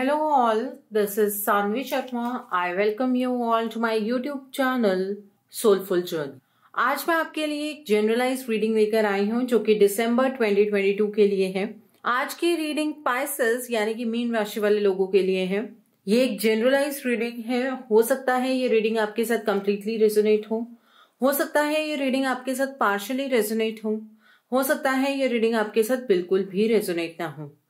Hello all, this is Sanvi Sharma. I welcome you all to my YouTube channel Soulful Journey. आज मैं आपके लिए एक generalise reading लेकर आई हूँ जो कि दिसंबर 2022 के लिए है आज की रीडिंग पाइसेस यानी कि मीन राशि वाले लोगों के लिए है ये एक जनरलाइज रीडिंग है हो सकता है ये रीडिंग आपके साथ कम्प्लीटली रेजोनेट हो हो सकता है ये रीडिंग आपके साथ पार्शली रेजोनेट हो हो सकता है ये रीडिंग आपके साथ बिल्कुल भी रेजोनेट ना हो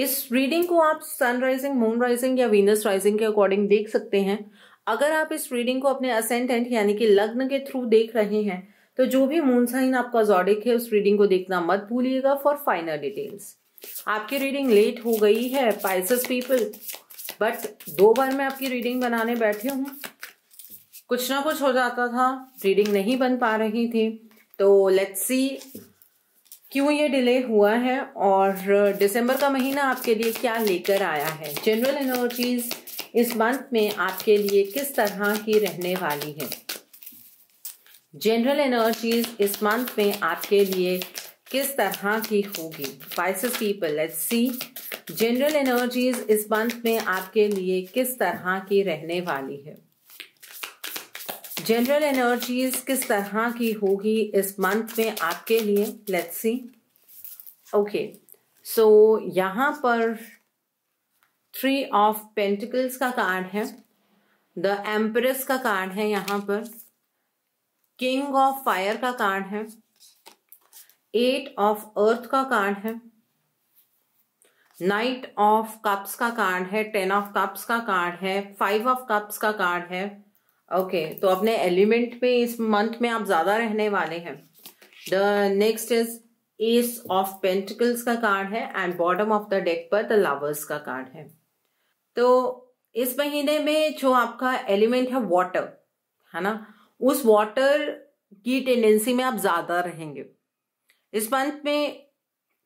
इस रीडिंग को आप सन राइजिंग मून राइजिंग या वीनस राइजिंग के अकॉर्डिंग देख सकते हैं अगर आप इस रीडिंग को अपने असेंटेंट यानी कि लग्न के थ्रू देख रहे हैं तो जो भी मून साइन आपका जॉडिक है उस रीडिंग को देखना मत भूलिएगा फॉर फाइनल डिटेल्स आपकी रीडिंग लेट हो गई है पाइसस पीपल बट दो बार मैं आपकी रीडिंग बनाने बैठी हूँ कुछ ना कुछ हो जाता था रीडिंग नहीं बन पा रही थी तो लेट्स सी क्यों ये डिले हुआ है और दिसंबर uh, का महीना आपके लिए क्या लेकर आया है जनरल एनर्जीज इस मंथ में आपके लिए किस तरह की रहने वाली है जनरल एनर्जीज इस मंथ में आपके लिए किस तरह की होगी Pisces people let's see general energies इस मंथ में आपके लिए किस तरह की रहने वाली है जनरल एनर्जीज किस तरह की होगी इस मंथ में आपके लिए लेट्स सी ओके सो यहाँ पर थ्री ऑफ पेंटिकल्स का कार्ड है द एम्प्रेस का कार्ड है यहाँ पर किंग ऑफ फायर का कार्ड है एट ऑफ अर्थ का कार्ड है नाइट ऑफ कप्स का कार्ड है टेन ऑफ कप्स का कार्ड है फाइव ऑफ कप्स का कार्ड है ओके okay, तो अपने एलिमेंट पे इस मंथ में आप ज्यादा रहने वाले हैं the next is ace of pentacles का कार्ड है and bottom of the deck पर द लवर्स का कार्ड है तो इस महीने में जो आपका एलिमेंट है वाटर है ना उस वाटर की टेंडेंसी में आप ज्यादा रहेंगे इस मंथ में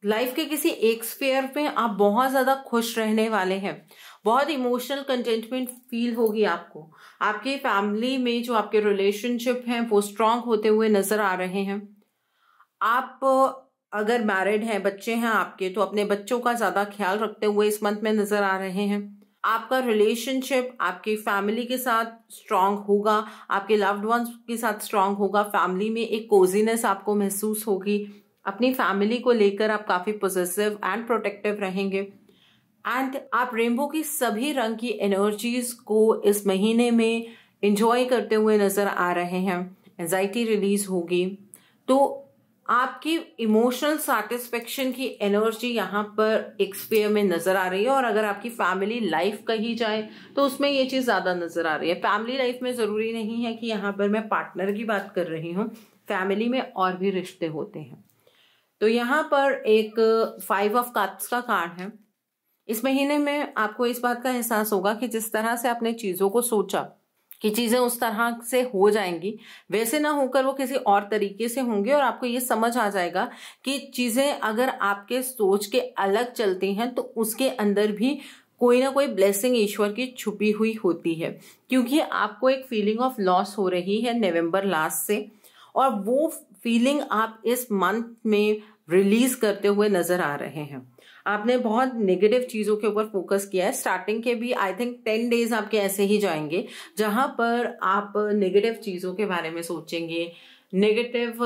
लाइफ के किसी एक स्पेयर में आप बहुत ज्यादा खुश रहने वाले हैं बहुत इमोशनल कंटेंटमेंट फील होगी आपको आपके फैमिली में जो आपके रिलेशनशिप हैं वो स्ट्रांग होते हुए नज़र आ रहे हैं आप अगर मैरिड हैं बच्चे हैं आपके तो अपने बच्चों का ज़्यादा ख्याल रखते हुए इस मंथ में नज़र आ रहे हैं आपका रिलेशनशिप आपकी फैमिली के साथ स्ट्रांग होगा आपके लव्ड वंस के साथ स्ट्रांग होगा फैमिली में एक कोजीनेस आपको महसूस होगी अपनी फैमिली को लेकर आप काफ़ी पॉजिटिव एंड प्रोटेक्टिव रहेंगे एंड आप रेनबो की सभी रंग की एनर्जीज को इस महीने में इंजॉय करते हुए नज़र आ रहे हैं एनजाइटी रिलीज होगी तो आपकी इमोशनल सेटिस्फेक्शन की एनर्जी यहाँ पर एक स्पेयर में नज़र आ रही है और अगर आपकी फैमिली लाइफ कही जाए तो उसमें ये चीज़ ज़्यादा नज़र आ रही है फैमिली लाइफ में ज़रूरी नहीं है कि यहाँ पर मैं पार्टनर की बात कर रही हूँ फैमिली में और भी रिश्ते होते हैं तो यहाँ पर एक फाइव ऑफ कार्ड्स का कार्ड है इस महीने में आपको इस बात का एहसास होगा कि जिस तरह से आपने चीज़ों को सोचा कि चीज़ें उस तरह से हो जाएंगी वैसे ना होकर वो किसी और तरीके से होंगे और आपको ये समझ आ जाएगा कि चीज़ें अगर आपके सोच के अलग चलती हैं तो उसके अंदर भी कोई ना कोई ब्लेसिंग ईश्वर की छुपी हुई होती है क्योंकि आपको एक फीलिंग ऑफ लॉस हो रही है नवंबर लास्ट से और वो फीलिंग आप इस मंथ में रिलीज करते हुए नजर आ रहे हैं आपने बहुत नेगेटिव चीज़ों के ऊपर फोकस किया है स्टार्टिंग के भी आई थिंक टेन डेज आपके ऐसे ही जाएंगे जहां पर आप नेगेटिव चीज़ों के बारे में सोचेंगे नेगेटिव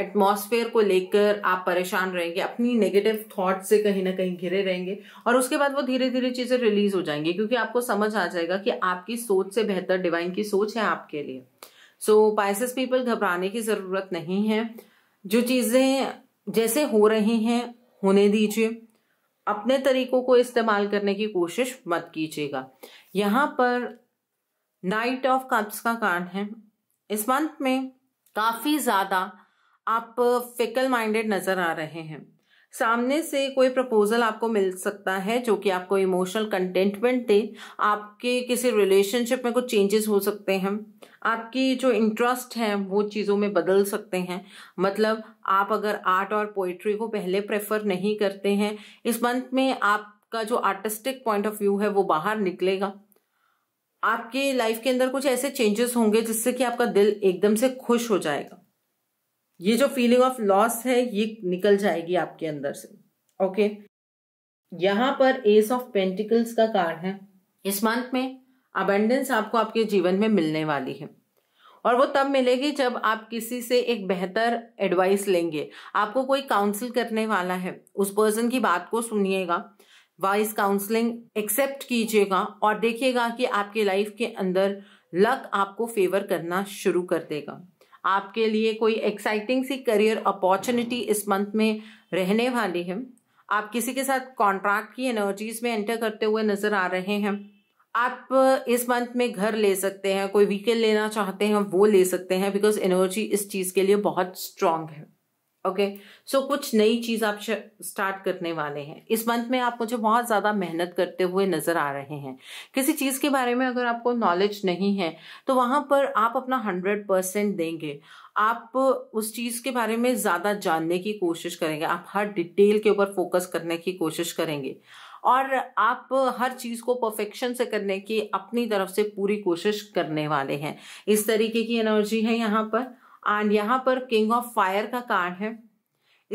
एटमॉस्फेयर uh, को लेकर आप परेशान रहेंगे अपनी नेगेटिव थॉट से कहीं ना कहीं घिरे रहेंगे और उसके बाद वो धीरे धीरे चीज़ें रिलीज हो जाएंगी क्योंकि आपको समझ आ जाएगा कि आपकी सोच से बेहतर डिवाइन की सोच है आपके लिए सो पाइसिस पीपल घबराने की ज़रूरत नहीं है जो चीज़ें जैसे हो रही हैं होने दीजिए अपने तरीकों को इस्तेमाल करने की कोशिश मत कीजिएगा यहाँ पर नाइट ऑफ कप्स का कारण है इस मंथ में काफ़ी ज़्यादा आप फिकल माइंडेड नज़र आ रहे हैं सामने से कोई प्रपोजल आपको मिल सकता है जो कि आपको इमोशनल कंटेंटमेंट दे आपके किसी रिलेशनशिप में कुछ चेंजेस हो सकते हैं आपकी जो इंटरेस्ट है वो चीज़ों में बदल सकते हैं मतलब आप अगर आर्ट और पोइट्री को पहले प्रेफर नहीं करते हैं इस मंथ में आपका जो आर्टिस्टिक पॉइंट ऑफ व्यू है वो बाहर निकलेगा आपके लाइफ के अंदर कुछ ऐसे चेंजेस होंगे जिससे कि आपका दिल एकदम से खुश हो जाएगा ये जो फीलिंग ऑफ लॉस है ये निकल जाएगी आपके अंदर से ओके यहाँ पर एस ऑफ पेंटिकल्स का कार्ड है इस मंथ में अबेंडेंस आपको आपके जीवन में मिलने वाली है और वो तब मिलेगी जब आप किसी से एक बेहतर एडवाइस लेंगे आपको कोई काउंसिल करने वाला है उस पर्सन की बात को सुनिएगा वाइस काउंसलिंग एक्सेप्ट कीजिएगा और देखिएगा कि आपके लाइफ के अंदर लक आपको फेवर करना शुरू कर देगा आपके लिए कोई एक्साइटिंग सी करियर अपॉर्चुनिटी इस मंथ में रहने वाली है आप किसी के साथ कॉन्ट्रैक्ट की एनर्जीज में एंटर करते हुए नजर आ रहे हैं आप इस मंथ में घर ले सकते हैं कोई व्हीकल लेना चाहते हैं वो ले सकते हैं बिकॉज एनर्जी इस चीज़ के लिए बहुत स्ट्रांग है ओके okay. सो so, कुछ नई चीज़ आप स्टार्ट करने वाले हैं इस मंथ में आप मुझे बहुत ज़्यादा मेहनत करते हुए नज़र आ रहे हैं किसी चीज़ के बारे में अगर आपको नॉलेज नहीं है तो वहां पर आप अपना हंड्रेड परसेंट देंगे आप उस चीज़ के बारे में ज़्यादा जानने की कोशिश करेंगे आप हर डिटेल के ऊपर फोकस करने की कोशिश करेंगे और आप हर चीज़ को परफेक्शन से करने की अपनी तरफ से पूरी कोशिश करने वाले हैं इस तरीके की एनर्जी है यहाँ पर एंड यहाँ पर किंग ऑफ फायर का कार्ड है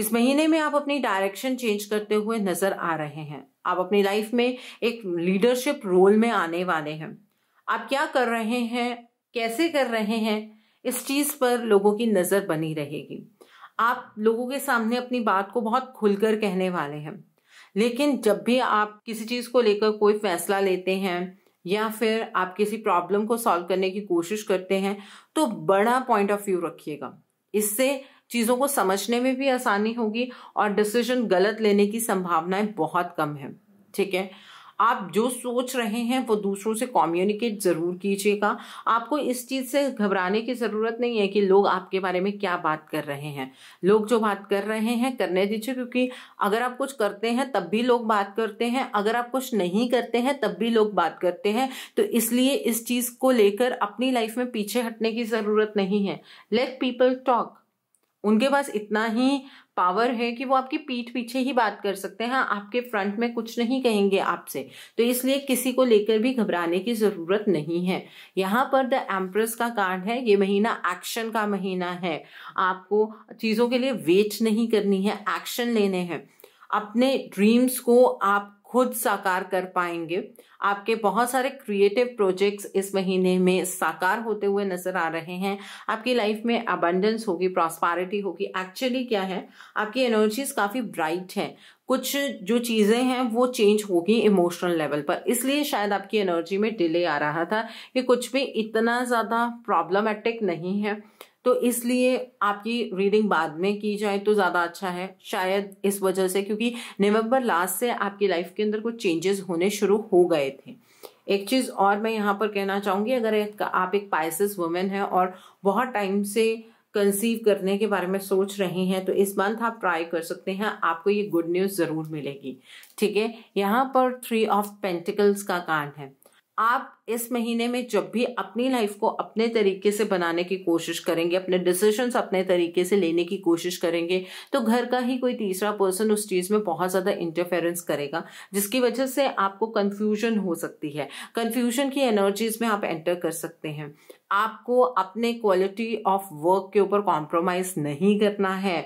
इस महीने में आप अपनी डायरेक्शन चेंज करते हुए नजर आ रहे हैं आप अपनी लाइफ में एक लीडरशिप रोल में आने वाले हैं आप क्या कर रहे हैं कैसे कर रहे हैं इस चीज पर लोगों की नजर बनी रहेगी आप लोगों के सामने अपनी बात को बहुत खुलकर कहने वाले हैं लेकिन जब भी आप किसी चीज़ को लेकर कोई फैसला लेते हैं या फिर आप किसी प्रॉब्लम को सॉल्व करने की कोशिश करते हैं तो बड़ा पॉइंट ऑफ व्यू रखिएगा इससे चीज़ों को समझने में भी आसानी होगी और डिसीजन गलत लेने की संभावनाएं बहुत कम है ठीक है आप जो सोच रहे हैं वो दूसरों से कम्युनिकेट ज़रूर कीजिएगा आपको इस चीज़ से घबराने की ज़रूरत नहीं है कि लोग आपके बारे में क्या बात कर रहे हैं लोग जो बात कर रहे हैं करने दीजिए क्योंकि अगर आप कुछ करते हैं तब भी लोग बात करते हैं अगर आप कुछ नहीं करते हैं तब भी लोग बात करते हैं तो इसलिए इस चीज़ को लेकर अपनी लाइफ में पीछे हटने की ज़रूरत नहीं है लेट पीपल टॉक उनके पास इतना ही पावर है कि वो आपकी पीठ पीछे ही बात कर सकते हैं हाँ, आपके फ्रंट में कुछ नहीं कहेंगे आपसे तो इसलिए किसी को लेकर भी घबराने की ज़रूरत नहीं है यहाँ पर द एम्प्रेस का कार्ड है ये महीना एक्शन का महीना है आपको चीज़ों के लिए वेट नहीं करनी है एक्शन लेने हैं अपने ड्रीम्स को आप खुद साकार कर पाएंगे आपके बहुत सारे क्रिएटिव प्रोजेक्ट्स इस महीने में साकार होते हुए नजर आ रहे हैं आपकी लाइफ में अबंडेंस होगी प्रॉस्पारिटी होगी एक्चुअली क्या है आपकी एनर्जीज काफ़ी ब्राइट हैं कुछ जो चीज़ें हैं वो चेंज होगी इमोशनल लेवल पर इसलिए शायद आपकी एनर्जी में डिले आ रहा था कि कुछ भी इतना ज़्यादा प्रॉब्लमेटिक नहीं है तो इसलिए आपकी रीडिंग बाद में की जाए तो ज़्यादा अच्छा है शायद इस वजह से क्योंकि नवंबर लास्ट से आपकी लाइफ के अंदर कुछ चेंजेस होने शुरू हो गए थे एक चीज़ और मैं यहाँ पर कहना चाहूँगी अगर एक, आप एक पाइसिस वुमेन हैं और बहुत टाइम से कंसीव करने के बारे में सोच रहे हैं तो इस मंथ आप ट्राई कर सकते हैं आपको ये गुड न्यूज़ ज़रूर मिलेगी ठीक है यहाँ पर थ्री ऑफ पेंटिकल्स का कार्ड है आप इस महीने में जब भी अपनी लाइफ को अपने तरीके से बनाने की कोशिश करेंगे अपने डिसीजंस अपने तरीके से लेने की कोशिश करेंगे तो घर का ही कोई तीसरा पर्सन उस चीज़ में बहुत ज़्यादा इंटरफेरेंस करेगा जिसकी वजह से आपको कन्फ्यूजन हो सकती है कन्फ्यूजन की एनर्जीज में आप एंटर कर सकते हैं आपको अपने क्वालिटी ऑफ वर्क के ऊपर कॉम्प्रोमाइज नहीं करना है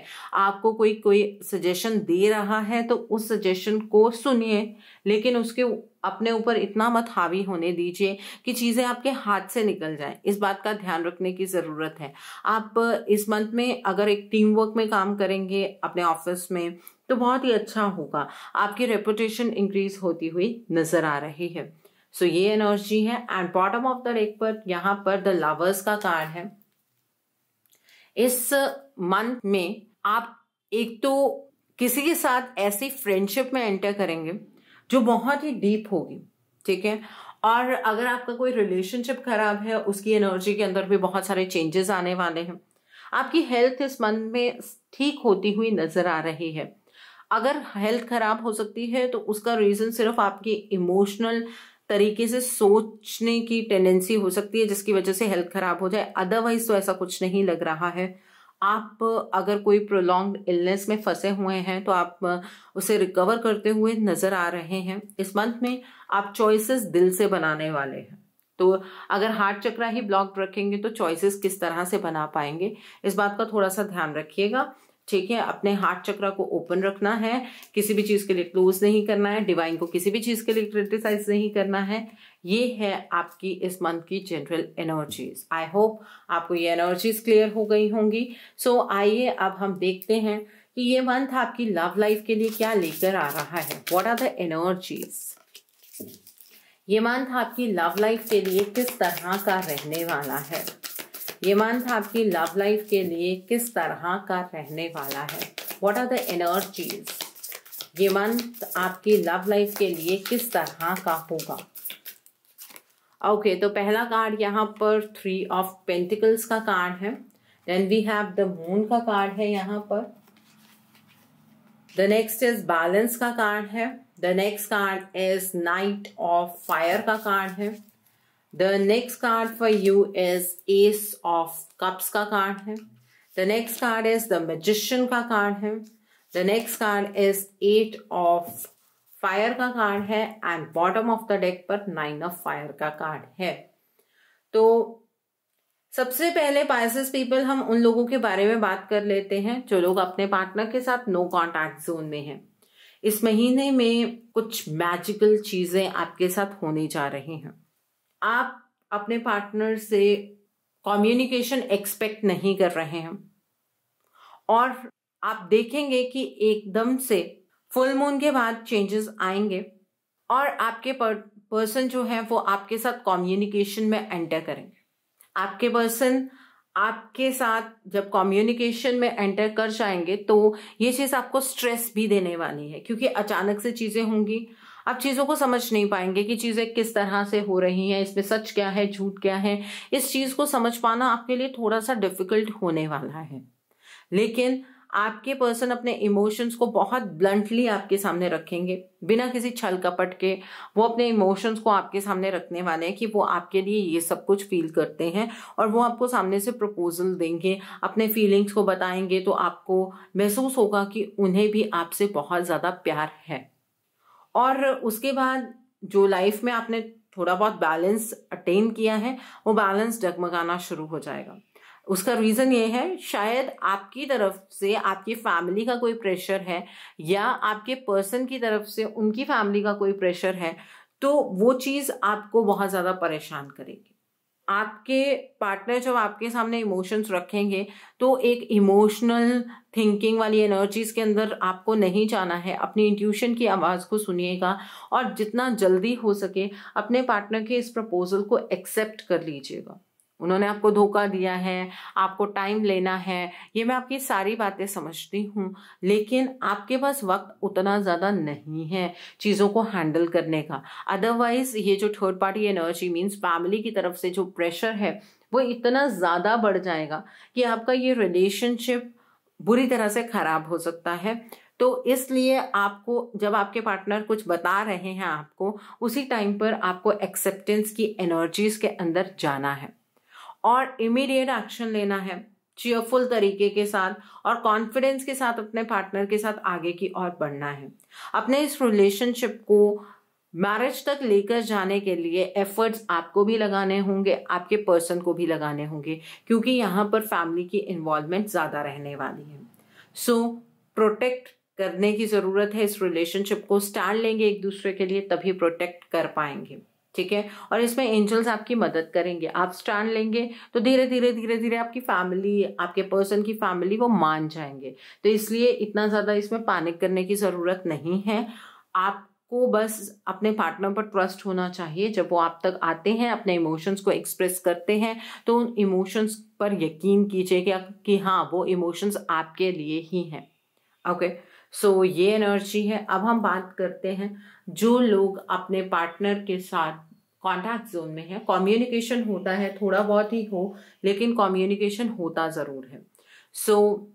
आपको कोई कोई सजेशन दे रहा है तो उस सजेशन को सुनिए लेकिन उसके अपने ऊपर इतना मत हावी होने दीजिए कीजिए कि चीज़ें आपके हाथ से निकल जाए इस बात का ध्यान रखने की ज़रूरत है आप इस मंथ में अगर एक टीम वर्क में काम करेंगे अपने ऑफिस में तो बहुत ही अच्छा होगा आपकी रेपुटेशन इंक्रीज होती हुई नजर आ रही है सो so, ये एनर्जी है and bottom of the deck पर यहाँ पर द लवर्स का कार्ड है इस मंथ में आप एक तो किसी के साथ ऐसी फ्रेंडशिप में एंटर करेंगे जो बहुत ही डीप होगी ठीक है और अगर आपका कोई रिलेशनशिप खराब है उसकी एनर्जी के अंदर भी बहुत सारे चेंजेस आने वाले हैं आपकी हेल्थ इस मंथ में ठीक होती हुई नजर आ रही है अगर हेल्थ खराब हो सकती है तो उसका रीज़न सिर्फ आपकी इमोशनल तरीके से सोचने की टेंडेंसी हो सकती है जिसकी वजह से हेल्थ खराब हो जाए अदरवाइज तो ऐसा कुछ नहीं लग रहा है आप अगर कोई प्रोलॉन्ग इलनेस में फंसे हुए हैं तो आप उसे रिकवर करते हुए नजर आ रहे हैं इस मंथ में आप चॉइसेस दिल से बनाने वाले हैं तो अगर हार्ट चक्रा ही ब्लॉक रखेंगे तो चॉइसेस किस तरह से बना पाएंगे इस बात का थोड़ा सा ध्यान रखिएगा ठीक है अपने हार्ट चक्रा को ओपन रखना है किसी भी चीज के लिए क्लोज नहीं करना है डिवाइन को किसी भी चीज के लिए क्रिटिसाइज नहीं करना है ये है आपकी इस मंथ की जनरल एनर्जीज आई होप आपको ये एनर्जीज क्लियर हो गई होंगी सो so, आइए अब हम देखते हैं कि ये मंथ आपकी लव लाइफ के लिए क्या लेकर आ रहा है वॉट आर द एनर्जीज ये मंथ आपकी लव लाइफ के लिए किस तरह का रहने वाला है ये मंथ आपकी लव लाइफ के लिए किस तरह का रहने वाला है वॉट आर द एनर्जीज ये मंथ आपकी लव लाइफ के लिए किस तरह का होगा ओके okay, तो पहला कार्ड यहाँ पर थ्री ऑफ पेंटिकल्स का कार्ड है then we have the moon का कार्ड है यहाँ पर द नेक्स्ट इज बैलेंस का कार्ड है the next card is knight of fire का कार्ड है the next card for you is ace of cups का कार्ड है the next card is the magician का कार्ड है the next card is eight of fire का card है and bottom of the deck पर nine of fire का card है तो सबसे पहले पायसेस पीपल हम उन लोगों के बारे में बात कर लेते हैं जो लोग अपने पार्टनर के साथ नो कॉन्टेक्ट जोन में हैं इस महीने में कुछ मैजिकल चीजें आपके साथ होने जा रही हैं आप अपने पार्टनर से कम्युनिकेशन एक्सपेक्ट नहीं कर रहे हैं और आप देखेंगे कि एकदम से फुल मून के बाद चेंजेस आएंगे और आपके पर्सन जो है वो आपके साथ कम्युनिकेशन में एंटर करेंगे आपके पर्सन आपके साथ जब कम्युनिकेशन में एंटर कर जाएंगे तो ये चीज़ आपको स्ट्रेस भी देने वाली है क्योंकि अचानक से चीज़ें होंगी आप चीज़ों को समझ नहीं पाएंगे कि चीज़ें किस तरह से हो रही हैं इसमें सच क्या है झूठ क्या है इस चीज़ को समझ पाना आपके लिए थोड़ा सा डिफिकल्ट होने वाला है लेकिन आपके पर्सन अपने इमोशंस को बहुत ब्लंटली आपके सामने रखेंगे बिना किसी छल कपट के वो अपने इमोशंस को आपके सामने रखने वाले हैं कि वो आपके लिए ये सब कुछ फील करते हैं और वो आपको सामने से प्रपोजल देंगे अपने फीलिंग्स को बताएंगे तो आपको महसूस होगा कि उन्हें भी आपसे बहुत ज़्यादा प्यार है और उसके बाद जो लाइफ में आपने थोड़ा बहुत बैलेंस अटेन किया है वो बैलेंस डगमगाना शुरू हो जाएगा उसका रीज़न ये है शायद आपकी तरफ से आपकी फैमिली का कोई प्रेशर है या आपके पर्सन की तरफ से उनकी फैमिली का कोई प्रेशर है तो वो चीज़ आपको बहुत ज़्यादा परेशान करेगी आपके पार्टनर जब आपके सामने इमोशंस रखेंगे तो एक इमोशनल थिंकिंग वाली एनर्जीज के अंदर आपको नहीं जाना है अपनी इंट्यूशन की आवाज़ को सुनिएगा और जितना जल्दी हो सके अपने पार्टनर के इस प्रपोजल को एक्सेप्ट कर लीजिएगा उन्होंने आपको धोखा दिया है आपको टाइम लेना है ये मैं आपकी सारी बातें समझती हूँ लेकिन आपके पास वक्त उतना ज़्यादा नहीं है चीज़ों को हैंडल करने का अदरवाइज ये जो third party energy means family की तरफ से जो प्रेशर है वो इतना ज़्यादा बढ़ जाएगा कि आपका ये रिलेशनशिप बुरी तरह से ख़राब हो सकता है तो इसलिए आपको जब आपके पार्टनर कुछ बता रहे हैं आपको उसी टाइम पर आपको एक्सेप्टेंस की एनर्जीज के अंदर जाना है और इमीडिएट एक्शन लेना है चेयरफुल तरीके के साथ और कॉन्फिडेंस के साथ अपने पार्टनर के साथ आगे की ओर बढ़ना है अपने इस रिलेशनशिप को मैरिज तक लेकर जाने के लिए एफर्ट्स आपको भी लगाने होंगे आपके पर्सन को भी लगाने होंगे क्योंकि यहाँ पर फैमिली की इन्वॉल्वमेंट ज़्यादा रहने वाली है सो so, प्रोटेक्ट करने की ज़रूरत है इस रिलेशनशिप को स्टैंड लेंगे एक दूसरे के लिए तभी प्रोटेक्ट कर पाएंगे ठीक है और इसमें एंजल्स आपकी मदद करेंगे आप स्टैंड लेंगे तो धीरे धीरे धीरे धीरे आपकी फैमिली आपके पर्सन की फैमिली वो मान जाएंगे तो इसलिए इतना ज़्यादा इसमें पैनिक करने की ज़रूरत नहीं है आपको बस अपने पार्टनर पर ट्रस्ट होना चाहिए जब वो आप तक आते हैं अपने इमोशंस को एक्सप्रेस करते हैं तो उन इमोशंस पर यकीन कीजिए कि, कि हाँ वो इमोशंस आपके लिए ही हैं ओके सो ये एनर्जी है अब हम बात करते हैं जो लोग अपने पार्टनर के साथ कॉन्टैक्ट जोन में है कम्युनिकेशन होता है थोड़ा बहुत ही हो लेकिन कम्युनिकेशन होता ज़रूर है सो so,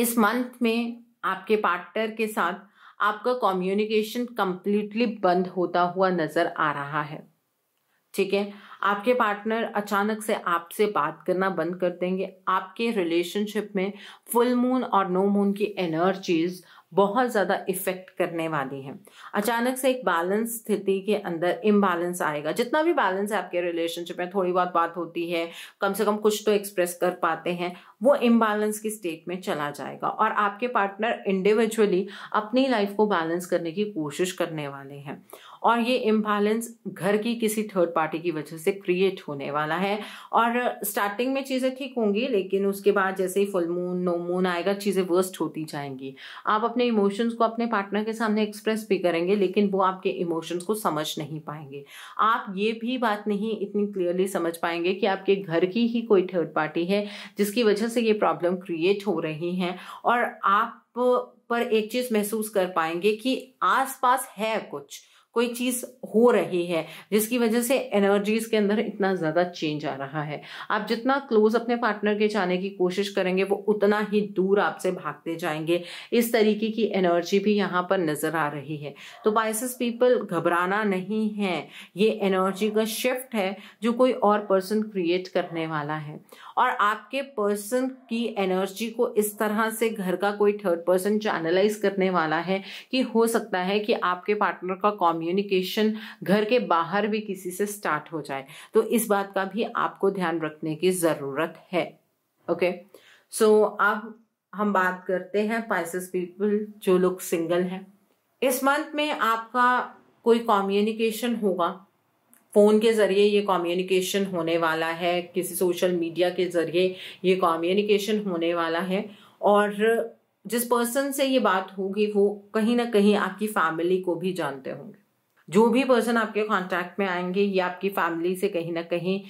इस मंथ में आपके पार्टनर के साथ आपका कम्युनिकेशन कंप्लीटली बंद होता हुआ नज़र आ रहा है ठीक है आपके पार्टनर अचानक से आपसे बात करना बंद कर देंगे आपके रिलेशनशिप में फुल मून और नो मून की एनर्जीज बहुत ज़्यादा इफेक्ट करने वाली है अचानक से एक बैलेंस स्थिति के अंदर इम्बैलेंस आएगा जितना भी बैलेंस है आपके रिलेशनशिप में थोड़ी बहुत बात होती है कम से कम कुछ तो एक्सप्रेस कर पाते हैं वो इम्बैलेंस की स्टेट में चला जाएगा और आपके पार्टनर इंडिविजुअली अपनी लाइफ को बैलेंस करने की कोशिश करने वाले हैं और ये इम्बैलेंस घर की किसी थर्ड पार्टी की वजह से क्रिएट होने वाला है और स्टार्टिंग में चीज़ें ठीक होंगी लेकिन उसके बाद जैसे ही फुल मून नो मून आएगा चीज़ें वर्स्ट होती जाएंगी आप अपने इमोशंस को अपने पार्टनर के सामने एक्सप्रेस भी करेंगे लेकिन वो आपके इमोशंस को समझ नहीं पाएंगे आप ये भी बात नहीं इतनी क्लियरली समझ पाएंगे कि आपके घर की ही कोई थर्ड पार्टी है जिसकी वजह से ये प्रॉब्लम क्रिएट हो रही हैं और आप पर एक चीज़ महसूस कर पाएंगे कि आसपास है कुछ कोई चीज हो रही है जिसकी वजह से एनर्जीज के अंदर इतना ज्यादा चेंज आ रहा है आप जितना क्लोज अपने पार्टनर के जाने की कोशिश करेंगे वो उतना ही दूर आपसे भागते जाएंगे इस तरीके की एनर्जी भी यहाँ पर नजर आ रही है तो बाइसिस पीपल घबराना नहीं है ये एनर्जी का शिफ्ट है जो कोई और पर्सन क्रिएट करने वाला है और आपके पर्सन की एनर्जी को इस तरह से घर का कोई थर्ड पर्सन चैनलाइज करने वाला है कि हो सकता है कि आपके पार्टनर का कम्युनिकेशन घर के बाहर भी किसी से स्टार्ट हो जाए तो इस बात का भी आपको ध्यान रखने की ज़रूरत है ओके सो अब हम बात करते हैं पाइसिस पीपल जो लोग सिंगल हैं इस मंथ में आपका कोई कम्युनिकेशन होगा फ़ोन के ज़रिए ये कम्युनिकेशन होने वाला है किसी सोशल मीडिया के ज़रिए ये कम्युनिकेशन होने वाला है और जिस पर्सन से ये बात होगी वो कहीं ना कहीं आपकी फैमिली को भी जानते होंगे जो भी पर्सन आपके कांटेक्ट में आएंगे ये आपकी फैमिली से कहीं ना कहीं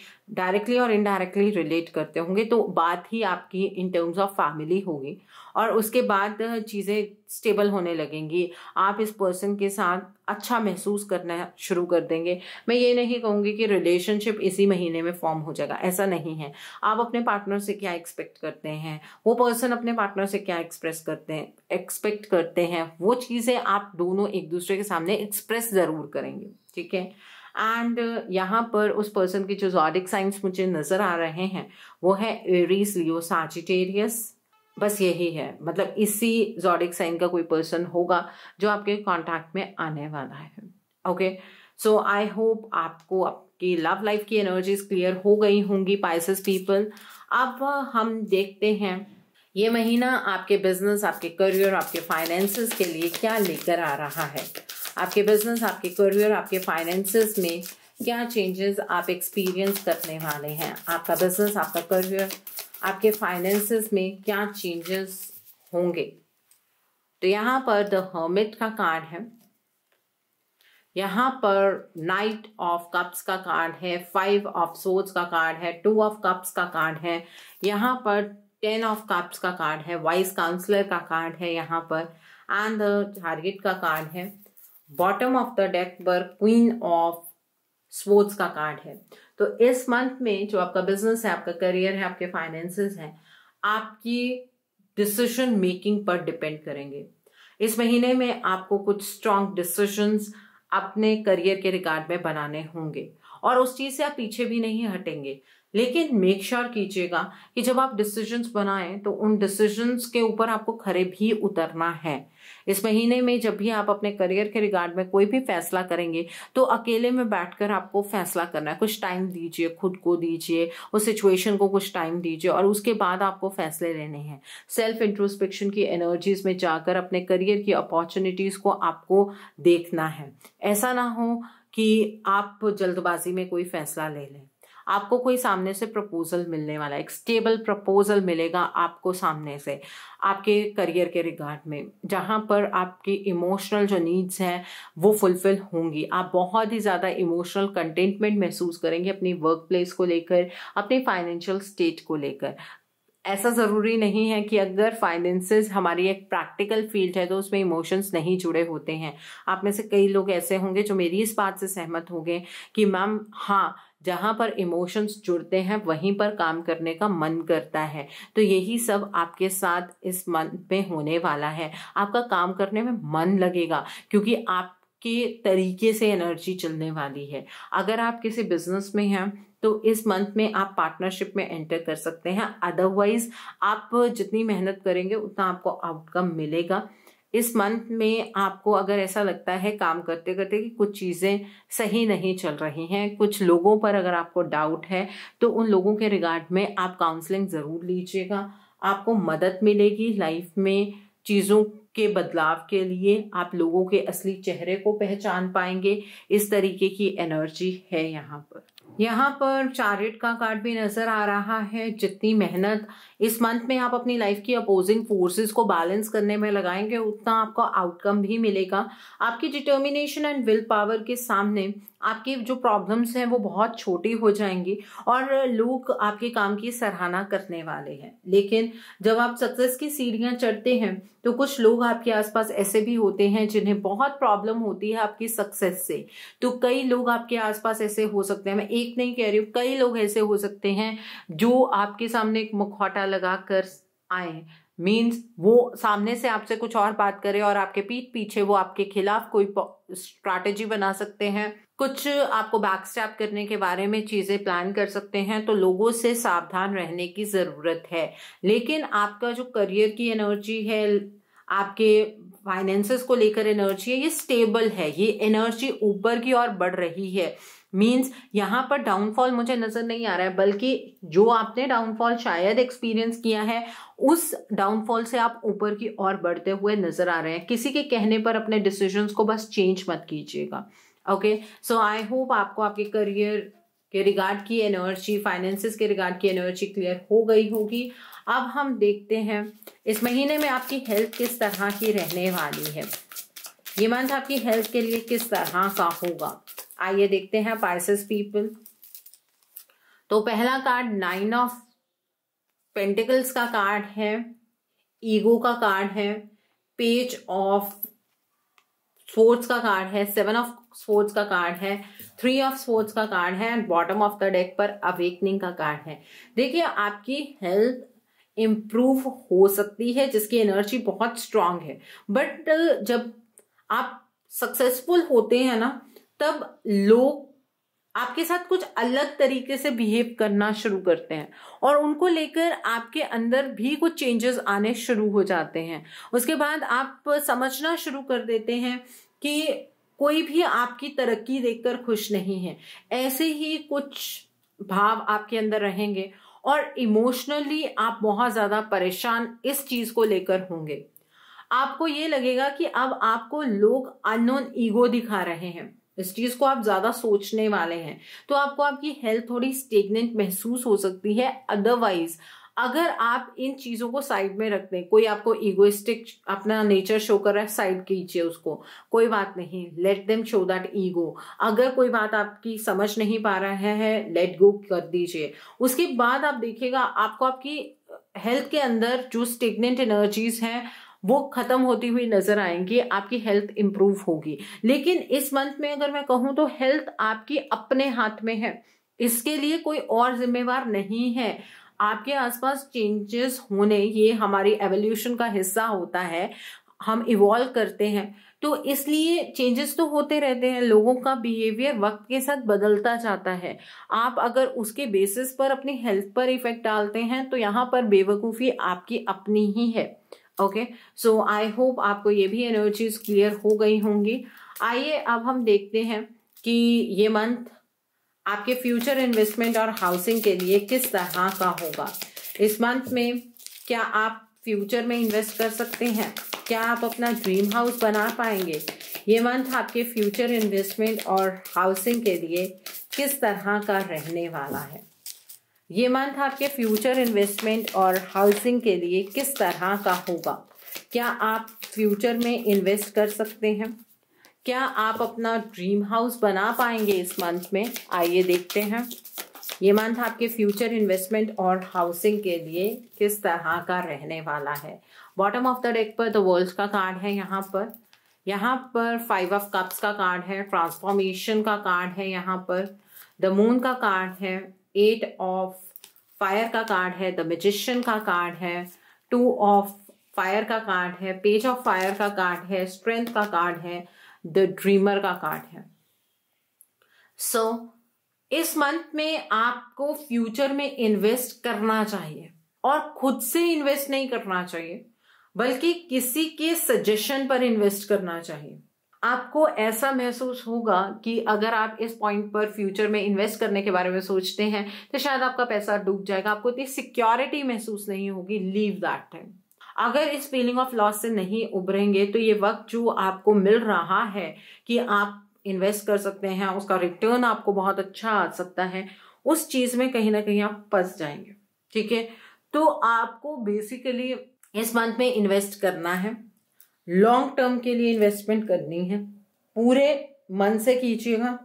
डायरेक्टली और इनडायरेक्टली रिलेट करते होंगे तो बात ही आपकी इन टर्म्स ऑफ फैमिली होगी और उसके बाद चीज़ें स्टेबल होने लगेंगी आप इस पर्सन के साथ अच्छा महसूस करना शुरू कर देंगे मैं ये नहीं कहूँगी कि रिलेशनशिप इसी महीने में फॉर्म हो जाएगा ऐसा नहीं है आप अपने पार्टनर से क्या एक्सपेक्ट करते हैं वो पर्सन अपने पार्टनर से क्या एक्सप्रेस करते हैं एक्सपेक्ट करते हैं वो चीज़ें आप दोनों एक दूसरे के सामने एक्सप्रेस ज़रूर करेंगे ठीक है एंड यहाँ पर उस पर्सन के जो जॉडिक साइंस मुझे नज़र आ रहे हैं वो है एरीज लियो साजिटेरियस बस यही है मतलब इसी जॉडिक साइन का कोई पर्सन होगा जो आपके कांटेक्ट में आने वाला है ओके सो आई होप आपको आपकी लव लाइफ की एनर्जीज क्लियर हो गई होंगी पाइसेस पीपल अब हम देखते हैं ये महीना आपके बिजनेस आपके करियर आपके फाइनेंसेस के लिए क्या लेकर आ रहा है आपके बिजनेस आपके करियर आपके फाइनेंसेस में क्या चेंजेस आप एक्सपीरियंस करने वाले हैं आपका बिजनेस आपका करियर आपके फाइनेंसेस में क्या चेंजेस होंगे तो यहाँ पर द हर्मिट का कार्ड है यहाँ पर नाइट ऑफ कप्स का कार्ड है फाइव ऑफ सोज का कार्ड है टू ऑफ कप्स का कार्ड है यहाँ पर टेन ऑफ कप्स का कार्ड है वाइस काउंसलर का कार्ड है यहाँ पर एंड द टारगेट का कार्ड है बॉटम ऑफ द डेक पर क्वीन ऑफ स्पोर्ट्स का कार्ड है तो इस मंथ में जो आपका बिजनेस है आपका करियर है आपके फाइनेंसेस हैं आपकी डिसीजन मेकिंग पर डिपेंड करेंगे इस महीने में आपको कुछ स्ट्रांग डिसीजंस अपने करियर के रिगार्ड में बनाने होंगे और उस चीज़ से आप पीछे भी नहीं हटेंगे लेकिन मेक श्योर sure कीजिएगा कि जब आप डिसीजंस बनाएं तो उन डिसीजंस के ऊपर आपको खरे भी उतरना है इस महीने में जब भी आप अपने करियर के रिगार्ड में कोई भी फैसला करेंगे तो अकेले में बैठकर आपको फैसला करना है कुछ टाइम दीजिए खुद को दीजिए उस सिचुएशन को कुछ टाइम दीजिए और उसके बाद आपको फैसले लेने हैं सेल्फ इंट्रोस्पेक्शन की एनर्जीज में जाकर अपने करियर की अपॉर्चुनिटीज़ को आपको देखना है ऐसा ना हो कि आप जल्दबाजी में कोई फैसला ले लें आपको कोई सामने से प्रपोजल मिलने वाला एक स्टेबल प्रपोजल मिलेगा आपको सामने से आपके करियर के रिगार्ड में जहाँ पर आपकी इमोशनल जो नीड्स हैं वो फुलफिल होंगी आप बहुत ही ज़्यादा इमोशनल कंटेंटमेंट महसूस करेंगे अपनी वर्क प्लेस को लेकर अपने फाइनेंशियल स्टेट को लेकर ऐसा ज़रूरी नहीं है कि अगर फाइनेंसेस हमारी एक प्रैक्टिकल फील्ड है तो उसमें इमोशंस नहीं जुड़े होते हैं आप में से कई लोग ऐसे होंगे जो मेरी इस बात से सहमत होंगे कि मैम हाँ जहाँ पर इमोशंस जुड़ते हैं वहीं पर काम करने का मन करता है तो यही सब आपके साथ इस मंथ में होने वाला है आपका काम करने में मन लगेगा क्योंकि आप के तरीके से एनर्जी चलने वाली है अगर आप किसी बिजनेस में हैं तो इस मंथ में आप पार्टनरशिप में एंटर कर सकते हैं अदरवाइज आप जितनी मेहनत करेंगे उतना आपको आउटकम मिलेगा इस मंथ में आपको अगर ऐसा लगता है काम करते करते कि कुछ चीज़ें सही नहीं चल रही हैं कुछ लोगों पर अगर आपको डाउट है तो उन लोगों के रिगार्ड में आप काउंसलिंग ज़रूर लीजिएगा आपको मदद मिलेगी लाइफ में चीज़ों के बदलाव के लिए आप लोगों के असली चेहरे को पहचान पाएंगे इस तरीके की एनर्जी है यहाँ पर यहाँ पर चारेट का कार्ड भी नजर आ रहा है जितनी मेहनत इस मंथ में आप अपनी लाइफ की अपोजिंग फोर्सेस को बैलेंस करने में लगाएंगे उतना आपका आउटकम भी मिलेगा आपकी डिटर्मिनेशन एंड विल पावर के सामने आपकी जो प्रॉब्लम्स हैं वो बहुत छोटी हो जाएंगी और लोग आपके काम की सराहना करने वाले हैं लेकिन जब आप सक्सेस की सीढ़ियां चढ़ते हैं तो कुछ लोग आपके आसपास ऐसे भी होते हैं जिन्हें बहुत प्रॉब्लम होती है आपकी सक्सेस से तो कई लोग आपके आसपास ऐसे हो सकते हैं मैं एक नहीं कह रही हूँ कई लोग ऐसे हो सकते हैं जो आपके सामने एक मुखौटा लगा कर आए मीन्स वो सामने से आपसे कुछ और बात करे और आपके पीठ पीछे वो आपके खिलाफ कोई स्ट्रैटेजी बना सकते हैं कुछ आपको बैक स्टैप करने के बारे में चीजें प्लान कर सकते हैं तो लोगों से सावधान रहने की जरूरत है लेकिन आपका जो करियर की एनर्जी है आपके फाइनेंसेस को लेकर एनर्जी है ये स्टेबल है ये एनर्जी ऊपर की ओर बढ़ रही है मीन्स यहाँ पर डाउनफॉल मुझे नज़र नहीं आ रहा है बल्कि जो आपने डाउनफॉल शायद एक्सपीरियंस किया है उस डाउनफॉल से आप ऊपर की ओर बढ़ते हुए नज़र आ रहे हैं किसी के कहने पर अपने डिसीजन को बस चेंज मत कीजिएगा ओके सो आई होप आपको आपके करियर के रिगार्ड की एनर्जी फाइनेंसिस के रिगार्ड की एनर्जी क्लियर हो गई होगी अब हम देखते हैं इस महीने में आपकी हेल्थ किस तरह की रहने वाली है ये मंथ आपकी हेल्थ के लिए किस तरह का होगा आइए देखते हैं पार्सेस पीपल तो पहला कार्ड नाइन ऑफ पेंटिकल्स का कार्ड है ईगो का कार्ड है पेज ऑफ स्पोर्ट्स का कार्ड है सेवन ऑफ स्पोर्ट्स का कार्ड है थ्री ऑफ स्पोर्ट्स का कार्ड है and bottom of the deck पर अवेकनिंग का कार्ड है देखिए आपकी हेल्थ इम्प्रूव हो सकती है जिसकी एनर्जी बहुत स्ट्रांग है बट जब आप सक्सेसफुल होते हैं ना तब लोग आपके साथ कुछ अलग तरीके से बिहेव करना शुरू करते हैं और उनको लेकर आपके अंदर भी कुछ चेंजेस आने शुरू हो जाते हैं उसके बाद आप समझना शुरू कर देते हैं कि कोई भी आपकी तरक्की देखकर खुश नहीं है ऐसे ही कुछ भाव आपके अंदर रहेंगे और इमोशनली आप बहुत ज़्यादा परेशान इस चीज़ को लेकर होंगे आपको ये लगेगा कि अब आपको लोग अननोन ईगो दिखा रहे हैं इस चीज को आप ज्यादा सोचने वाले हैं तो आपको आपकी हेल्थ थोड़ी स्टेगनेंट महसूस हो सकती है अदरवाइज अगर आप इन चीजों को साइड में रख दें कोई आपको ईगोइस्टिक अपना नेचर शो कर रहा है साइड कीजिए उसको कोई बात नहीं let them show that ego अगर कोई बात आपकी समझ नहीं पा रहा है लेट गो कर दीजिए उसके बाद आप देखिएगा आपको आपकी हेल्थ के अंदर जो स्टेगनेंट एनर्जीज हैं वो खत्म होती हुई नजर आएंगी आपकी हेल्थ इंप्रूव होगी लेकिन इस मंथ में अगर मैं कहूँ तो हेल्थ आपकी अपने हाथ में है इसके लिए कोई और जिम्मेवार नहीं है आपके आसपास चेंजेस होने ये हमारी एवोल्यूशन का हिस्सा होता है हम इवॉल्व करते हैं तो इसलिए चेंजेस तो होते रहते हैं लोगों का बिहेवियर वक्त के साथ बदलता जाता है आप अगर उसके बेसिस पर अपनी हेल्थ पर इफेक्ट डालते हैं तो यहाँ पर बेवकूफ़ी आपकी अपनी ही है ओके सो आई होप आपको ये भी एनर्जीज क्लियर हो गई होंगी आइए अब हम देखते हैं कि ये मंथ आपके फ्यूचर इन्वेस्टमेंट और हाउसिंग के लिए किस तरह का होगा इस मंथ में क्या आप फ्यूचर में इन्वेस्ट कर सकते हैं क्या आप अपना ड्रीम हाउस बना पाएंगे ये मंथ आपके फ्यूचर इन्वेस्टमेंट और हाउसिंग के लिए किस तरह का रहने वाला है ये मंथ आपके फ्यूचर इन्वेस्टमेंट और हाउसिंग के लिए किस तरह का होगा क्या आप फ्यूचर में इन्वेस्ट कर सकते हैं क्या आप अपना ड्रीम हाउस बना पाएंगे इस मंथ में आइए देखते हैं ये मंथ आपके फ्यूचर इन्वेस्टमेंट और हाउसिंग के लिए किस तरह का रहने वाला है बॉटम ऑफ द डेक पर द वर्ल्ड का कार्ड है यहाँ पर यहाँ पर फाइव ऑफ कप्स का कार्ड है ट्रांसफॉर्मेशन का कार्ड है यहाँ पर द मून का कार्ड है एट ऑफ फायर का कार्ड है द मेजिशियन का कार्ड है टू ऑफ फायर का कार्ड है पेज ऑफ फायर का कार्ड है स्ट्रेंथ का कार्ड है द ड्रीमर का कार्ड है सो so, इस मंथ में आपको फ्यूचर में इन्वेस्ट करना चाहिए और खुद से इन्वेस्ट नहीं करना चाहिए बल्कि किसी के सजेशन पर इन्वेस्ट करना चाहिए आपको ऐसा महसूस होगा कि अगर आप इस पॉइंट पर फ्यूचर में इन्वेस्ट करने के बारे में सोचते हैं तो शायद आपका पैसा डूब जाएगा आपको इतनी सिक्योरिटी महसूस नहीं होगी लीव दैट टाइम अगर इस फीलिंग ऑफ लॉस से नहीं उभरेंगे तो ये वक्त जो आपको मिल रहा है कि आप इन्वेस्ट कर सकते हैं उसका रिटर्न आपको बहुत अच्छा आ सकता है उस चीज में कहीं ना कहीं आप फंस जाएंगे ठीक है तो आपको बेसिकली इस मंथ में इन्वेस्ट करना है लॉन्ग टर्म के लिए इन्वेस्टमेंट करनी है पूरे मन से कीजिएगा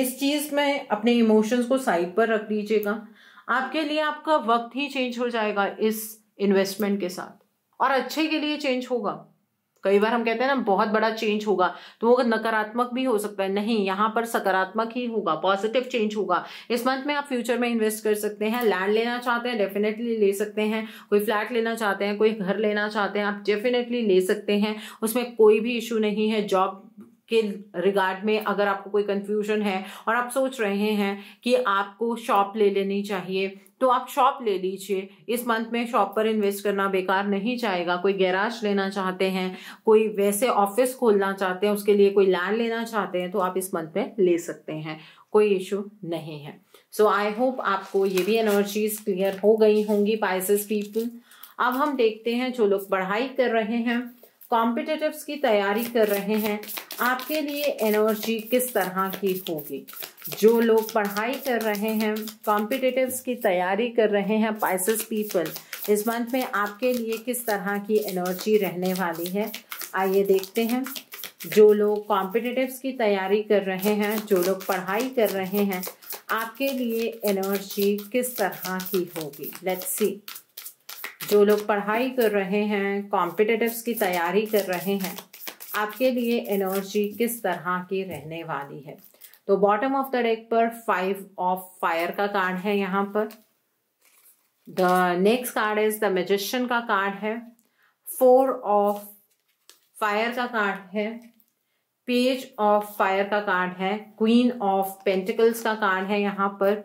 इस चीज़ में अपने इमोशंस को साइड पर रख दीजिएगा आपके लिए आपका वक्त ही चेंज हो जाएगा इस इन्वेस्टमेंट के साथ और अच्छे के लिए चेंज होगा कई बार हम कहते हैं ना बहुत बड़ा चेंज होगा तो वो नकारात्मक भी हो सकता है नहीं यहाँ पर सकारात्मक ही होगा पॉजिटिव चेंज होगा इस मंथ में आप फ्यूचर में इन्वेस्ट कर सकते हैं लैंड लेना चाहते हैं डेफिनेटली ले सकते हैं कोई फ्लैट लेना चाहते हैं कोई घर लेना चाहते हैं आप डेफिनेटली ले सकते हैं उसमें कोई भी इशू नहीं है जॉब के रिगार्ड में अगर आपको कोई कन्फ्यूजन है और आप सोच रहे हैं कि आपको शॉप ले लेनी चाहिए तो आप शॉप ले लीजिए इस मंथ में शॉप पर इन्वेस्ट करना बेकार नहीं जाएगा कोई गैराज लेना चाहते हैं कोई वैसे ऑफिस खोलना चाहते हैं उसके लिए कोई लैंड लेना चाहते हैं तो आप इस मंथ में ले सकते हैं कोई इशू नहीं है सो आई होप आपको ये भी एनर्जीज क्लियर हो गई होंगी पाइसिस पीपल अब हम देखते हैं जो लोग पढ़ाई कर रहे हैं कॉम्पिटेटिव्स की तैयारी कर रहे हैं आपके लिए एनर्जी किस तरह की होगी जो लोग पढ़ाई कर रहे हैं कॉम्पिटेटिव की तैयारी कर रहे हैं पाइसिस पीपल इस मंथ में आपके लिए किस तरह की एनर्जी रहने वाली है आइए देखते हैं जो लोग कॉम्पिटेटिव की तैयारी कर रहे हैं जो लोग पढ़ाई कर रहे हैं आपके लिए एनर्जी किस तरह की होगी लेट्स सी जो लोग पढ़ाई कर रहे हैं कॉम्पिटेटिव की तैयारी कर रहे हैं आपके लिए एनर्जी किस तरह की रहने वाली है तो बॉटम ऑफ द डेक पर फाइव ऑफ फायर का कार्ड है यहाँ पर the next card is the magician का कार्ड है फोर ऑफ फायर का कार्ड है पेज ऑफ फायर का कार्ड है क्वीन ऑफ पेंटिकल्स का कार्ड है यहाँ पर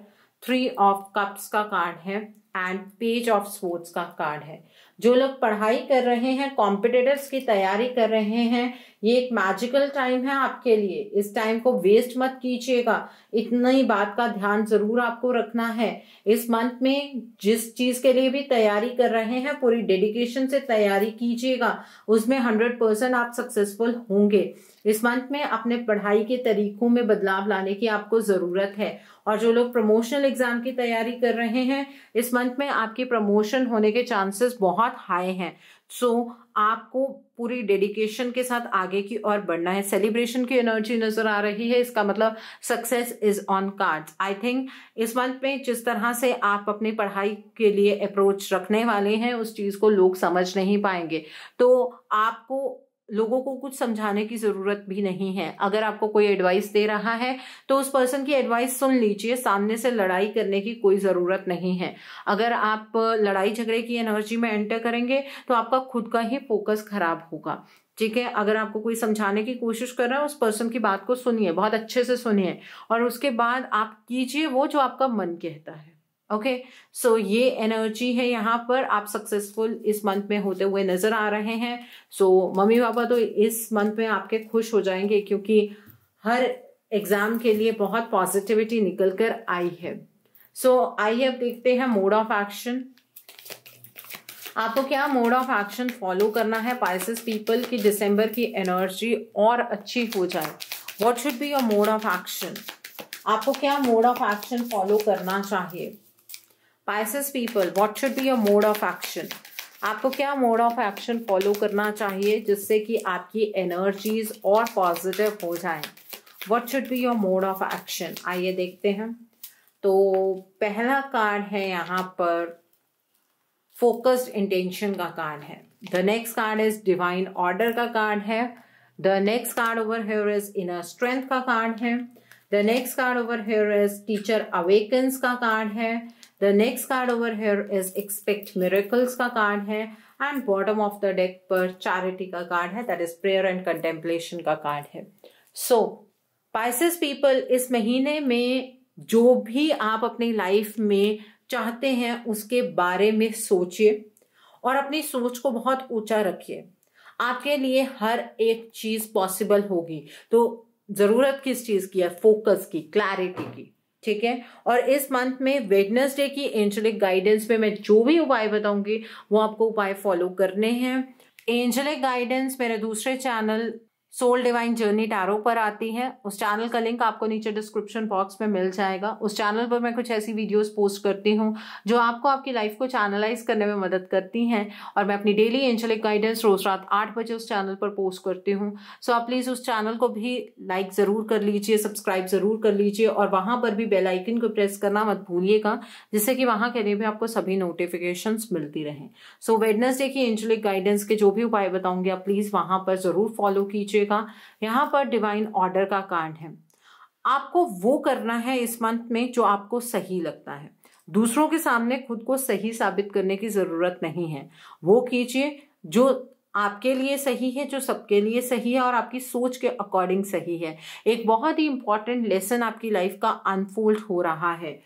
थ्री ऑफ कप्स का कार्ड है एंड पेज ऑफ स्पोर्ट्स का कार्ड है जो लोग पढ़ाई कर रहे हैं कॉम्पिटिटर्स की तैयारी कर रहे हैं ये एक मैजिकल टाइम है आपके लिए इस टाइम को वेस्ट मत कीजिएगा इतनी बात का ध्यान जरूर आपको रखना है इस मंथ में जिस चीज के लिए भी तैयारी कर रहे हैं पूरी डेडिकेशन से तैयारी कीजिएगा उसमें हंड्रेड परसेंट आप सक्सेसफुल होंगे इस मंथ में अपने पढ़ाई के तरीकों में बदलाव लाने की आपको जरूरत है और जो लोग प्रमोशनल एग्जाम की तैयारी कर रहे हैं इस मंथ में आपकी प्रमोशन होने के चांसेस बहुत हाई हैं सो so, आपको पूरी डेडिकेशन के साथ आगे की ओर बढ़ना है सेलिब्रेशन की एनर्जी नजर आ रही है इसका मतलब success is on cards I think इस मंथ में जिस तरह से आप अपनी पढ़ाई के लिए अप्रोच रखने वाले हैं उस चीज को लोग समझ नहीं पाएंगे तो आपको लोगों को कुछ समझाने की ज़रूरत भी नहीं है अगर आपको कोई एडवाइस दे रहा है तो उस पर्सन की एडवाइस सुन लीजिए सामने से लड़ाई करने की कोई ज़रूरत नहीं है अगर आप लड़ाई झगड़े की एनर्जी में एंटर करेंगे तो आपका खुद का ही फोकस खराब होगा ठीक है अगर आपको कोई समझाने की कोशिश कर रहा है उस पर्सन की बात को सुनिए बहुत अच्छे से सुनिए और उसके बाद आप कीजिए वो जो आपका मन कहता है ओके सो ये एनर्जी है यहाँ पर आप सक्सेसफुल इस मंथ में होते हुए नजर आ रहे हैं सो so, मम्मी पापा तो इस मंथ में आपके खुश हो जाएंगे क्योंकि हर एग्जाम के लिए बहुत पॉजिटिविटी निकल कर आई है सो so, अब देखते हैं मोड ऑफ एक्शन आपको क्या मोड ऑफ एक्शन फॉलो करना है पाइसिस पीपल की दिसंबर की एनर्जी और अच्छी हो जाए what should be your mode of action आपको क्या मोड ऑफ एक्शन फॉलो करना चाहिए Pisces people what should be your mode of action आपको क्या मोड ऑफ एक्शन फॉलो करना चाहिए जिससे कि आपकी एनर्जीज और पॉजिटिव हो जाए what should be your mode of action आइए देखते हैं तो पहला कार्ड है यहाँ पर फोकस्ड इंटेंशन का कार्ड है the next card is divine order का कार्ड है the next card over here is inner strength का कार्ड है the next card over here is teacher awakens का कार्ड है the next card over here is expect miracles का card है and bottom of the deck पर charity का card है that is prayer and contemplation का card है so Pisces people इस महीने में जो भी आप अपनी लाइफ में चाहते हैं उसके बारे में सोचिए और अपनी सोच को बहुत ऊंचा रखिए आपके लिए हर एक चीज पॉसिबल होगी तो जरूरत किस चीज की है फोकस की क्लैरिटी की ठीक है और इस मंथ में वेडनेसडे की एंजलिक गाइडेंस में मैं जो भी उपाय बताऊंगी वो आपको उपाय फॉलो करने हैं एंजलिक गाइडेंस मेरे दूसरे channel soul divine journey tarot पर आती है उस चैनल का लिंक आपको नीचे डिस्क्रिप्शन बॉक्स में मिल जाएगा उस चैनल पर मैं कुछ ऐसी वीडियोस पोस्ट करती हूँ जो आपको आपकी लाइफ को चैनलाइज करने में मदद करती हैं और मैं अपनी डेली एंजलिक गाइडेंस रोज रात आठ बजे उस चैनल पर पोस्ट करती हूँ सो आप प्लीज़ उस चैनल को भी लाइक ज़रूर कर लीजिए सब्सक्राइब ज़रूर कर लीजिए और वहाँ पर भी बेलाइकिन को प्रेस करना मत भूलिएगा जिससे कि वहाँ के लिए भी आपको सभी नोटिफिकेशन मिलती रहें सो वेडनेसडे की एंजलिक गाइडेंस के जो भी उपाय बताऊँगी आप प्लीज़ वहाँ पर ज़रूर फॉलो कीजिए कीजिएगा यहाँ पर डिवाइन ऑर्डर का कार्ड है आपको वो करना है इस मंथ में जो आपको सही लगता है दूसरों के सामने खुद को सही साबित करने की ज़रूरत नहीं है वो कीजिए जो आपके लिए सही है जो सबके लिए सही है और आपकी सोच के अकॉर्डिंग सही है एक बहुत ही इंपॉर्टेंट लेसन आपकी लाइफ का अनफोल्ड हो रहा है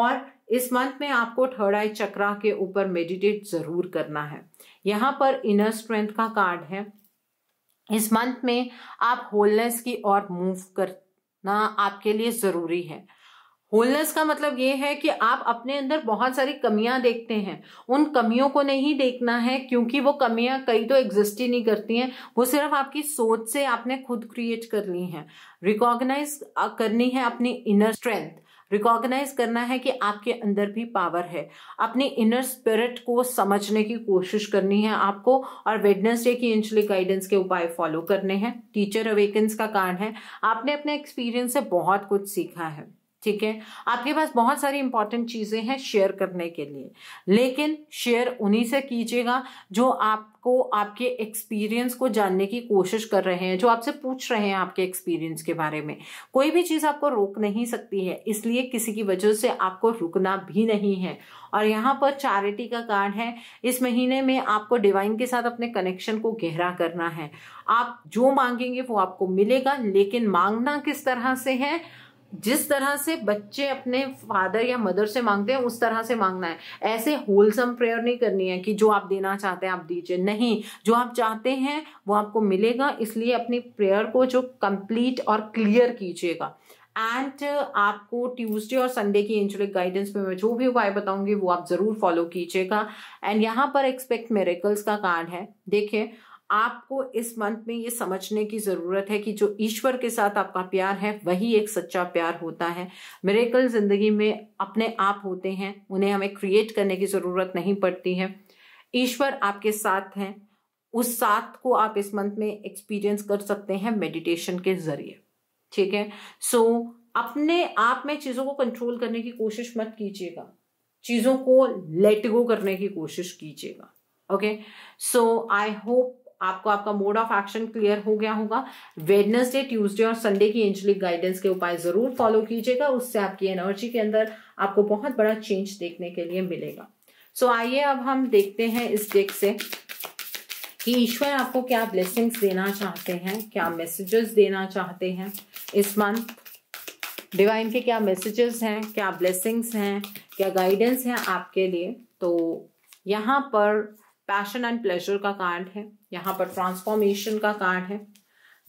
और इस मंथ में आपको थर्ड आई चक्रा के ऊपर मेडिटेट जरूर करना है यहाँ पर इनर स्ट्रेंथ का कार्ड है इस मंथ में आप होलनेस की ओर मूव करना आपके लिए ज़रूरी है होलनेस का मतलब ये है कि आप अपने अंदर बहुत सारी कमियां देखते हैं उन कमियों को नहीं देखना है क्योंकि वो कमियां कई तो एग्जिस्ट ही नहीं करती हैं वो सिर्फ आपकी सोच से आपने खुद क्रिएट कर ली हैं रिकॉग्नाइज करनी है अपनी इनर स्ट्रेंथ रिकॉग्नाइज करना है कि आपके अंदर भी पावर है अपनी इनर स्पिरिट को समझने की कोशिश करनी है आपको और वेडनेसडे की इंचली गाइडेंस के उपाय फॉलो करने हैं टीचर अवेकन्स का कारण है आपने अपने एक्सपीरियंस से बहुत कुछ सीखा है ठीक है आपके पास बहुत सारी इंपॉर्टेंट चीज़ें हैं शेयर करने के लिए लेकिन शेयर उन्हीं से कीजिएगा जो आपको आपके एक्सपीरियंस को जानने की कोशिश कर रहे हैं जो आपसे पूछ रहे हैं आपके एक्सपीरियंस के बारे में कोई भी चीज़ आपको रोक नहीं सकती है इसलिए किसी की वजह से आपको रुकना भी नहीं है और यहाँ पर चैरिटी का कार्ड है इस महीने में आपको डिवाइन के साथ अपने कनेक्शन को गहरा करना है आप जो मांगेंगे वो आपको मिलेगा लेकिन मांगना किस तरह से है जिस तरह से बच्चे अपने फादर या मदर से मांगते हैं उस तरह से मांगना है ऐसे होलसम प्रेयर नहीं करनी है कि जो आप देना चाहते हैं आप दीजिए नहीं जो आप चाहते हैं वो आपको मिलेगा इसलिए अपनी प्रेयर को जो कंप्लीट और क्लियर कीजिएगा एंड uh, आपको ट्यूसडे और संडे की एंजुलिक गाइडेंस में मैं जो भी उपाय बताऊंगी वो आप ज़रूर फॉलो कीजिएगा एंड यहाँ पर एक्सपेक्ट मेरेकल्स का कार्ड है देखिए आपको इस मंथ में ये समझने की ज़रूरत है कि जो ईश्वर के साथ आपका प्यार है वही एक सच्चा प्यार होता है मेरेकल ज़िंदगी में अपने आप होते हैं उन्हें हमें क्रिएट करने की ज़रूरत नहीं पड़ती है ईश्वर आपके साथ हैं उस साथ को आप इस मंथ में एक्सपीरियंस कर सकते हैं मेडिटेशन के ज़रिए ठीक है सो so, अपने आप में चीज़ों को कंट्रोल करने की कोशिश मत कीजिएगा चीज़ों को लेट गो करने की कोशिश कीजिएगा ओके सो आई होप आपको आपका मोड ऑफ एक्शन क्लियर हो गया होगा वेडनेसडे ट्यूसडे और संडे की एंजलिक गाइडेंस के उपाय जरूर फॉलो कीजिएगा उससे आपकी एनर्जी के अंदर आपको बहुत बड़ा चेंज देखने के लिए मिलेगा सो so, आइए अब हम देखते हैं इस डेक से कि ईश्वर आपको क्या ब्लेसिंग्स देना चाहते हैं क्या मैसेजेस देना चाहते हैं इस मंथ डिवाइन के क्या मैसेजेस हैं क्या ब्लेसिंग्स हैं क्या गाइडेंस है आपके लिए तो यहाँ पर पैशन एंड प्लेजर का कार्ड है यहाँ पर ट्रांसफॉर्मेशन का कार्ड है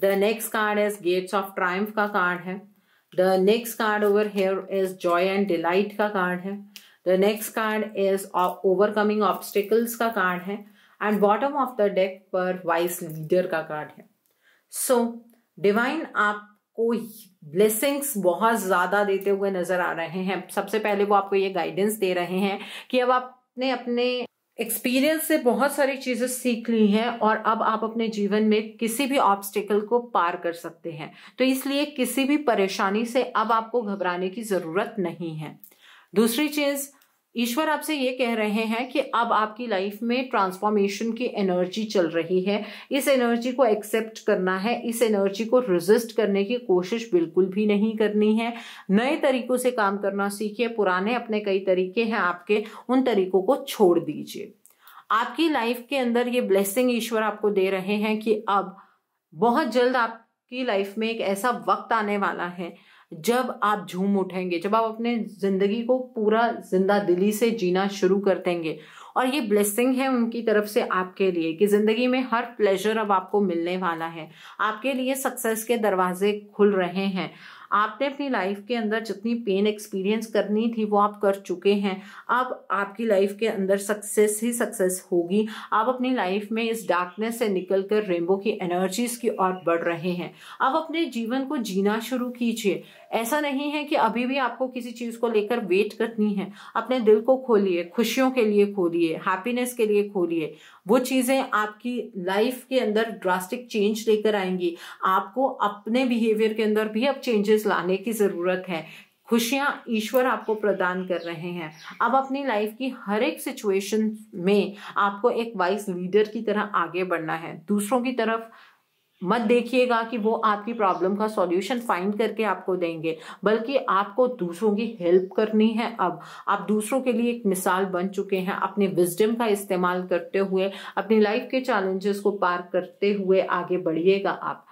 the next card is gates of triumph का कार्ड है the next card over here is joy and delight का कार्ड है the next card is overcoming obstacles का कार्ड है and bottom of the deck पर wise leader का card है so so, divine आपको ब्लेसिंग्स बहुत ज़्यादा देते हुए नजर आ रहे हैं सबसे पहले वो आपको ये गाइडेंस दे रहे हैं कि अब आपने अपने एक्सपीरियंस से बहुत सारी चीज़ें सीख ली हैं और अब आप अपने जीवन में किसी भी ऑब्स्टिकल को पार कर सकते हैं तो इसलिए किसी भी परेशानी से अब आपको घबराने की ज़रूरत नहीं है दूसरी चीज़ ईश्वर आपसे ये कह रहे हैं कि अब आपकी लाइफ में ट्रांसफॉर्मेशन की एनर्जी चल रही है इस एनर्जी को एक्सेप्ट करना है इस एनर्जी को रिजिस्ट करने की कोशिश बिल्कुल भी नहीं करनी है नए तरीकों से काम करना सीखिए पुराने अपने कई तरीके हैं आपके उन तरीकों को छोड़ दीजिए आपकी लाइफ के अंदर ये ब्लेसिंग ईश्वर आपको दे रहे हैं कि अब बहुत जल्द आपकी लाइफ में एक ऐसा वक्त आने वाला है जब आप झूम उठेंगे जब आप अपने ज़िंदगी को पूरा जिंदा दिली से जीना शुरू कर देंगे और ये ब्लेसिंग है उनकी तरफ से आपके लिए कि ज़िंदगी में हर प्लेजर अब आपको मिलने वाला है आपके लिए सक्सेस के दरवाजे खुल रहे हैं आपने अपनी लाइफ के अंदर जितनी पेन एक्सपीरियंस करनी थी वो आप कर चुके हैं अब आपकी लाइफ के अंदर सक्सेस ही सक्सेस होगी आप अपनी लाइफ में इस डार्कनेस से निकल कर रेनबो की एनर्जीज की ओर बढ़ रहे हैं अब अपने जीवन को जीना शुरू कीजिए ऐसा नहीं है कि अभी भी आपको किसी चीज़ को लेकर वेट करनी है अपने दिल को खोलिए खुशियों के लिए खोलिए हैप्पीनेस के लिए खोलिए वो चीज़ें आपकी लाइफ के अंदर ड्रास्टिक चेंज लेकर आएंगी आपको अपने बिहेवियर के अंदर भी अब चेंजेस लाने की ज़रूरत है खुशियां ईश्वर आपको प्रदान कर रहे हैं अब अपनी लाइफ की हर एक सिचुएशन में आपको एक वाइस लीडर की तरह आगे बढ़ना है दूसरों की तरफ मत देखिएगा कि वो आपकी प्रॉब्लम का सॉल्यूशन फाइंड करके आपको देंगे बल्कि आपको दूसरों की हेल्प करनी है अब आप दूसरों के लिए एक मिसाल बन चुके हैं अपने विजडम का इस्तेमाल करते हुए अपनी लाइफ के चैलेंजेस को पार करते हुए आगे बढ़िएगा आप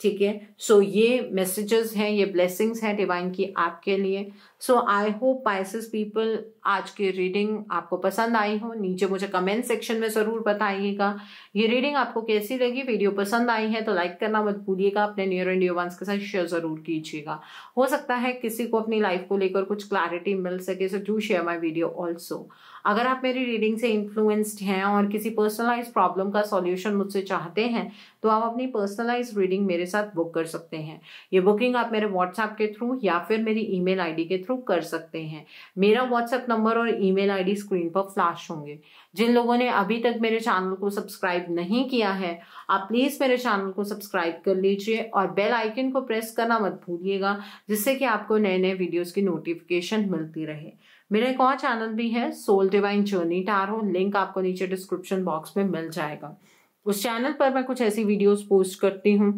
ठीक है सो ये मैसेजेस हैं ये ब्लेसिंग्स हैं डिवाइन की आपके लिए so I hope Pisces people आज की रीडिंग आपको पसंद आई हो नीचे मुझे कमेंट सेक्शन में ज़रूर बताइएगा ये रीडिंग आपको कैसी लगी वीडियो पसंद आई है तो लाइक करना मत भूलिएगा अपने नियर एंड डियर वंस के साथ शेयर ज़रूर कीजिएगा हो सकता है किसी को अपनी लाइफ को लेकर कुछ क्लैरिटी मिल सके so do share my video also अगर आप मेरी रीडिंग से इन्फ्लुएंस्ड हैं और किसी पर्सनलाइज प्रॉब्लम का सॉल्यूशन मुझसे चाहते हैं तो आप अपनी पर्सनलाइज रीडिंग मेरे साथ बुक कर सकते हैं ये बुकिंग आप मेरे व्हाट्सएप के थ्रू या फिर मेरी ईमेल आईडी के थ्रू थ्रू कर सकते हैं मेरा व्हाट्सएप नंबर और ईमेल आईडी स्क्रीन पर फ्लैश होंगे जिन लोगों ने अभी तक मेरे चैनल को सब्सक्राइब नहीं किया है आप प्लीज़ मेरे चैनल को सब्सक्राइब कर लीजिए और बेल आइकन को प्रेस करना मत भूलिएगा जिससे कि आपको नए नए वीडियोज़ की नोटिफिकेशन मिलती रहे मेरा एक और चैनल भी है soul divine journey tarot link आपको नीचे डिस्क्रिप्शन बॉक्स में मिल जाएगा उस चैनल पर मैं कुछ ऐसी वीडियोस पोस्ट करती हूँ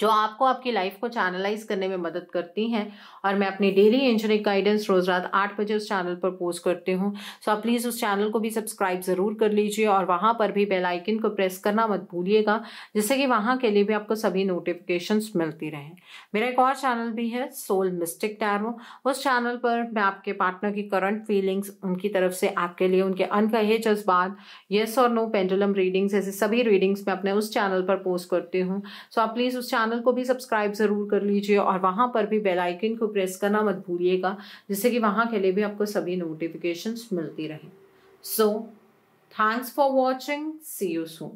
जो आपको आपकी लाइफ को चैनलाइज करने में मदद करती हैं और मैं अपनी डेली इंजनिक गाइडेंस रोज़ रात आठ बजे उस चैनल पर पोस्ट करती हूँ सो आप प्लीज़ उस चैनल को भी सब्सक्राइब ज़रूर कर लीजिए और वहाँ पर भी बेल आइकन को प्रेस करना मत भूलिएगा जिससे कि वहाँ के लिए भी आपको सभी नोटिफिकेशंस मिलती रहें मेरा एक और चैनल भी है सोल मिस्टिक टैरो उस चैनल पर मैं आपके पार्टनर की करंट फीलिंग्स उनकी तरफ से आपके लिए उनके अनकहे जज्बात येस और नो पेंडुलम रीडिंग्स ऐसे सभी रीडिंग्स मैं अपने उस चैनल पर पोस्ट करती हूँ सो आप प्लीज़ उस चैनल चैनल को भी सब्सक्राइब ज़रूर कर लीजिए और वहाँ पर भी बेल आइकन को प्रेस करना मत भूलिएगा जिससे कि वहाँ के लिए भी आपको सभी नोटिफिकेशंस मिलती रहें so thanks for watching see you soon